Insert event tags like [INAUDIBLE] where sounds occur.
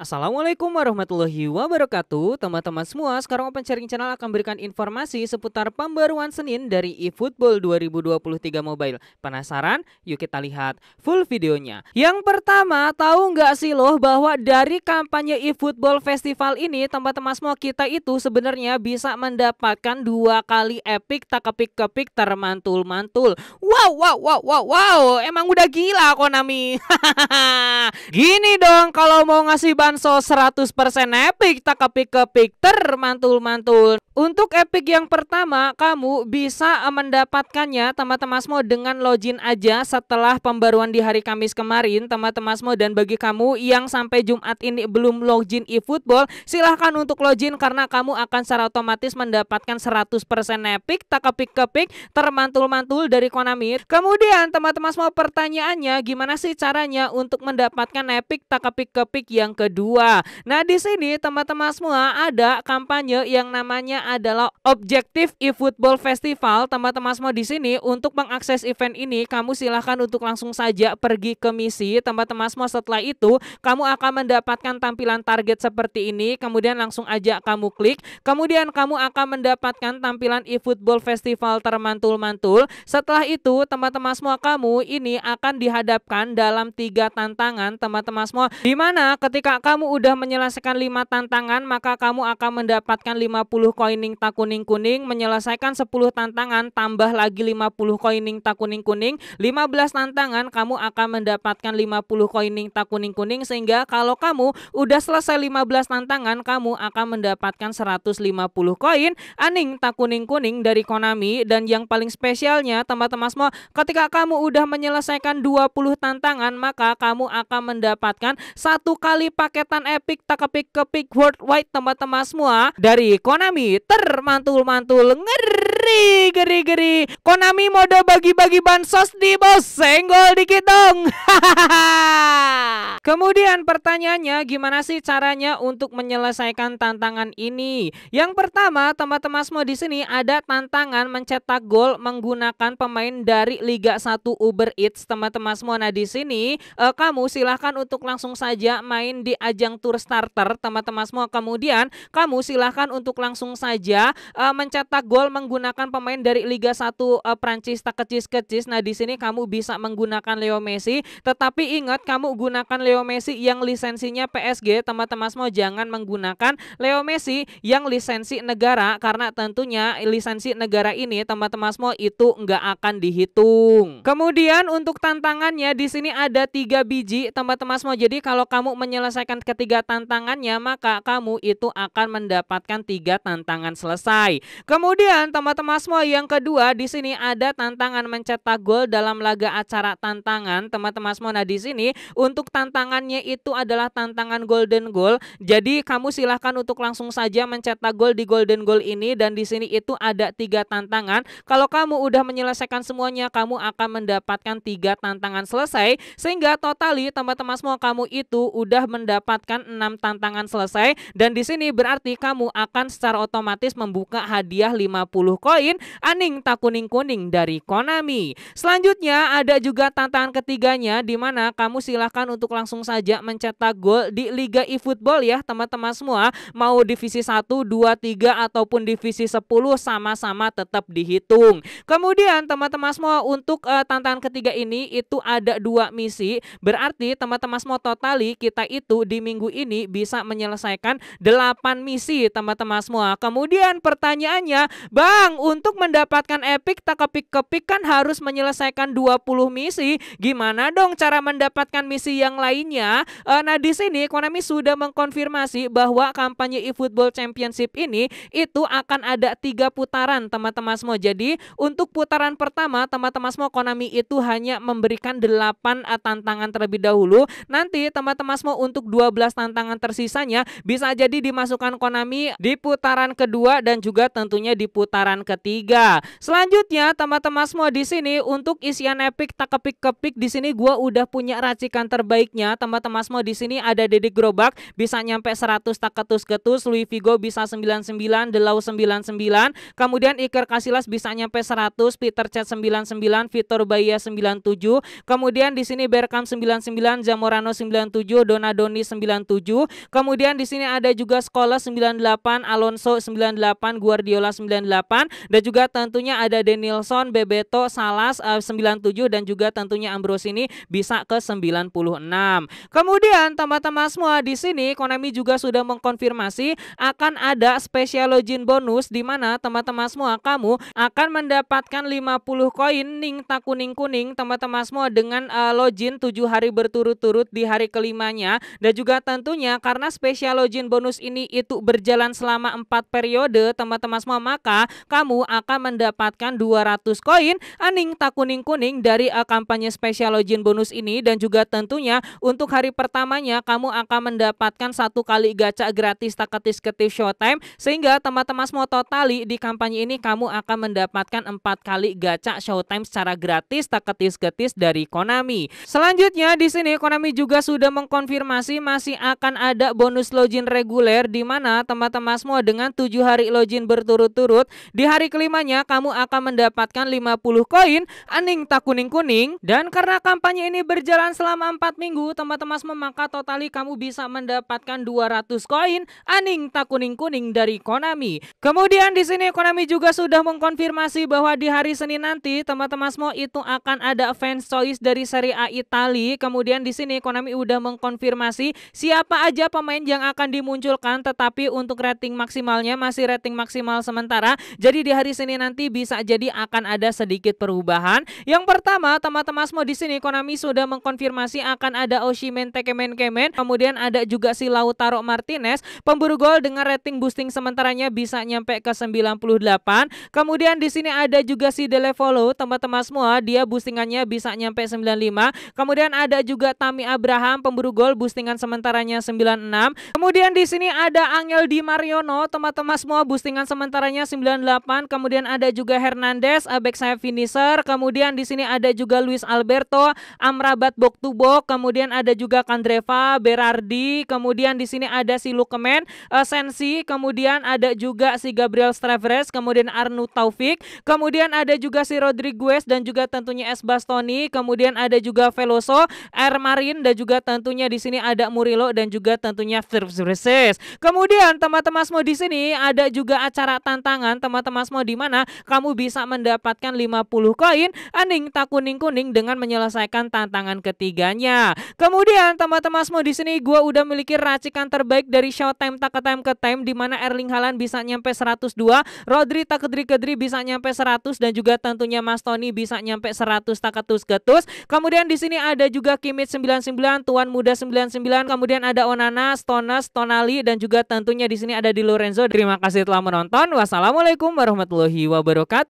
Assalamualaikum warahmatullahi wabarakatuh Teman-teman semua sekarang Open Sharing Channel akan berikan informasi seputar pembaruan Senin dari eFootball 2023 Mobile Penasaran? Yuk kita lihat full videonya Yang pertama tahu nggak sih loh bahwa dari kampanye eFootball Festival ini Teman-teman semua kita itu sebenarnya bisa mendapatkan dua kali epic tak kepik-kepik termantul-mantul Wow wow wow wow wow emang udah gila Konami [LAUGHS] Gini dong kalau mau ngasih bantuan Kan so 100% epic tak kepik-kepik mantul mantul untuk epic yang pertama, kamu bisa eh, mendapatkannya teman-teman semua dengan login aja setelah pembaruan di hari Kamis kemarin, teman-teman semua dan bagi kamu yang sampai Jumat ini belum login eFootball, silahkan untuk login karena kamu akan secara otomatis mendapatkan 100% epic, tak kepik-kepik, termantul-mantul dari Konami. Kemudian teman-teman semua pertanyaannya, gimana sih caranya untuk mendapatkan epic tak kepik-kepik yang kedua? Nah, di sini teman-teman semua ada kampanye yang namanya adalah objektif eFootball Festival. Teman-teman semua di sini untuk mengakses event ini kamu silahkan untuk langsung saja pergi ke misi. Teman-teman semua setelah itu kamu akan mendapatkan tampilan target seperti ini. Kemudian langsung aja kamu klik. Kemudian kamu akan mendapatkan tampilan eFootball Festival termantul-mantul. Setelah itu teman-teman semua kamu ini akan dihadapkan dalam tiga tantangan teman-teman semua. di mana ketika kamu udah menyelesaikan lima tantangan maka kamu akan mendapatkan 50 koin koining tak kuning-kuning menyelesaikan 10 tantangan tambah lagi 50 koining tak kuning-kuning 15 tantangan kamu akan mendapatkan 50 koining tak kuning-kuning sehingga kalau kamu udah selesai 15 tantangan kamu akan mendapatkan 150 koin aning tak kuning-kuning dari Konami dan yang paling spesialnya teman-teman semua ketika kamu udah menyelesaikan 20 tantangan maka kamu akan mendapatkan satu kali paketan epic tak kepik-kepik worldwide teman-teman semua dari Konami Twitter mantul-mantul ngeri geri geri Konami mode bagi-bagi bansos di bos senggol dikit dong [LAUGHS] Kemudian pertanyaannya gimana sih caranya untuk menyelesaikan tantangan ini? Yang pertama teman-teman semua di sini ada tantangan mencetak gol menggunakan pemain dari Liga 1 Uber Eats teman-teman semua. Nah di sini eh, kamu silahkan untuk langsung saja main di ajang tour starter teman-teman semua. Kemudian kamu silahkan untuk langsung saja aja uh, eh, mencetak gol menggunakan pemain dari Liga 1 uh, eh, Prancis tak kecis-kecis. Nah, di sini kamu bisa menggunakan Leo Messi, tetapi ingat kamu gunakan Leo Messi yang lisensinya PSG, teman-teman semua jangan menggunakan Leo Messi yang lisensi negara karena tentunya lisensi negara ini teman-teman semua itu nggak akan dihitung. Kemudian untuk tantangannya di sini ada tiga biji teman-teman semua. Jadi kalau kamu menyelesaikan ketiga tantangannya maka kamu itu akan mendapatkan tiga tantangan tantangan selesai. Kemudian teman-teman semua yang kedua di sini ada tantangan mencetak gol dalam laga acara tantangan teman-teman semua. Nah di sini untuk tantangannya itu adalah tantangan golden goal. Jadi kamu silahkan untuk langsung saja mencetak gol di golden goal ini dan di sini itu ada tiga tantangan. Kalau kamu udah menyelesaikan semuanya kamu akan mendapatkan tiga tantangan selesai sehingga totali teman-teman semua kamu itu udah mendapatkan enam tantangan selesai dan di sini berarti kamu akan secara otomatis otomatis membuka hadiah 50 koin aning tak kuning-kuning dari Konami. Selanjutnya ada juga tantangan ketiganya di mana kamu silahkan untuk langsung saja mencetak gol di Liga eFootball ya teman-teman semua. Mau divisi 1, 2, 3 ataupun divisi 10 sama-sama tetap dihitung. Kemudian teman-teman semua untuk uh, tantangan ketiga ini itu ada dua misi. Berarti teman-teman semua totali kita itu di minggu ini bisa menyelesaikan 8 misi teman-teman semua. Kemudian Kemudian pertanyaannya, Bang, untuk mendapatkan epic tak kepik-kepik kan harus menyelesaikan 20 misi. Gimana dong cara mendapatkan misi yang lainnya? E, nah, di sini Konami sudah mengkonfirmasi bahwa kampanye eFootball Championship ini itu akan ada tiga putaran, teman-teman semua. Jadi, untuk putaran pertama, teman-teman semua Konami itu hanya memberikan 8 tantangan terlebih dahulu. Nanti teman-teman semua untuk 12 tantangan tersisanya bisa jadi dimasukkan Konami di putaran ke kedua dan juga tentunya di putaran ketiga. Selanjutnya teman-teman semua di sini untuk isian epic tak kepik-kepik di sini gue udah punya racikan terbaiknya. Teman-teman semua di sini ada Dedi Grobak bisa nyampe 100 tak ketus-ketus, Louis Vigo bisa 99, Delau 99, kemudian Iker Casillas bisa nyampe 100, Peter Chat 99, Vitor Baia 97, kemudian di sini Berkam 99, Zamorano 97, Donadoni 97, kemudian di sini ada juga Sekolah 98, Alonso 98, Guardiola 98 dan juga tentunya ada Denilson, Bebeto, Salas eh, uh, 97 dan juga tentunya ambros ini bisa ke 96. Kemudian teman-teman semua di sini Konami juga sudah mengkonfirmasi akan ada special login bonus di mana teman-teman semua kamu akan mendapatkan 50 koin ning tak kuning-kuning teman-teman semua dengan uh, login 7 hari berturut-turut di hari kelimanya dan juga tentunya karena special login bonus ini itu berjalan selama 4 periode teman-teman semua maka kamu akan mendapatkan 200 koin aning tak kuning-kuning dari uh, kampanye spesial login bonus ini dan juga tentunya untuk hari pertamanya kamu akan mendapatkan satu kali gacha gratis taketis ketis showtime sehingga teman-teman semua totali di kampanye ini kamu akan mendapatkan empat kali gacha showtime secara gratis taketis ketis ketis dari Konami. Selanjutnya di sini Konami juga sudah mengkonfirmasi masih akan ada bonus login reguler di mana teman-teman semua dengan 7 tujuh hari login berturut-turut, di hari kelimanya kamu akan mendapatkan 50 koin aning tak kuning-kuning. Dan karena kampanye ini berjalan selama 4 minggu, teman-teman maka totali kamu bisa mendapatkan 200 koin aning tak kuning-kuning dari Konami. Kemudian di sini Konami juga sudah mengkonfirmasi bahwa di hari Senin nanti teman-teman semua itu akan ada fans choice dari seri A Itali. Kemudian di sini Konami udah mengkonfirmasi siapa aja pemain yang akan dimunculkan tetapi untuk rating maksimalnya masih rating maksimal sementara. Jadi di hari Senin nanti bisa jadi akan ada sedikit perubahan. Yang pertama, teman-teman semua di sini Konami sudah mengkonfirmasi akan ada Oshimen Tekemen Kemen. Kemudian ada juga si Lautaro Martinez, pemburu gol dengan rating boosting sementaranya bisa nyampe ke 98. Kemudian di sini ada juga si Delevolo, teman-teman semua, dia boostingannya bisa nyampe 95. Kemudian ada juga Tami Abraham, pemburu gol boostingan sementaranya 96. Kemudian di sini ada Angel Di Mariono, teman-teman sama semua boostingan sementaranya 98. Kemudian ada juga Hernandez, back saya finisher. Kemudian di sini ada juga Luis Alberto, Amrabat bok to bok. Kemudian ada juga Kandreva, Berardi. Kemudian di sini ada si Lukemen, uh, eh, Sensi. Kemudian ada juga si Gabriel Stravres, Kemudian Arnu Taufik. Kemudian ada juga si Rodriguez dan juga tentunya S Bastoni. Kemudian ada juga Veloso, Air Marin dan juga tentunya di sini ada Murilo dan juga tentunya First Kemudian teman-teman semua di sini ada juga acara tantangan teman-teman semua di mana kamu bisa mendapatkan 50 koin aning tak kuning-kuning dengan menyelesaikan tantangan ketiganya. Kemudian teman-teman semua di sini gue udah memiliki racikan terbaik dari Showtime tak ke time ke time di mana Erling Haaland bisa nyampe 102, Rodri tak kedri kedri bisa nyampe 100 dan juga tentunya Mas Tony bisa nyampe 100 tak ketus ketus. Kemudian di sini ada juga Kimit 99, Tuan Muda 99, kemudian ada Onana, Stonas, Tonali dan juga tentunya di sini ada di Lorenzo. Terima Terima kasih telah menonton. Wassalamualaikum warahmatullahi wabarakatuh.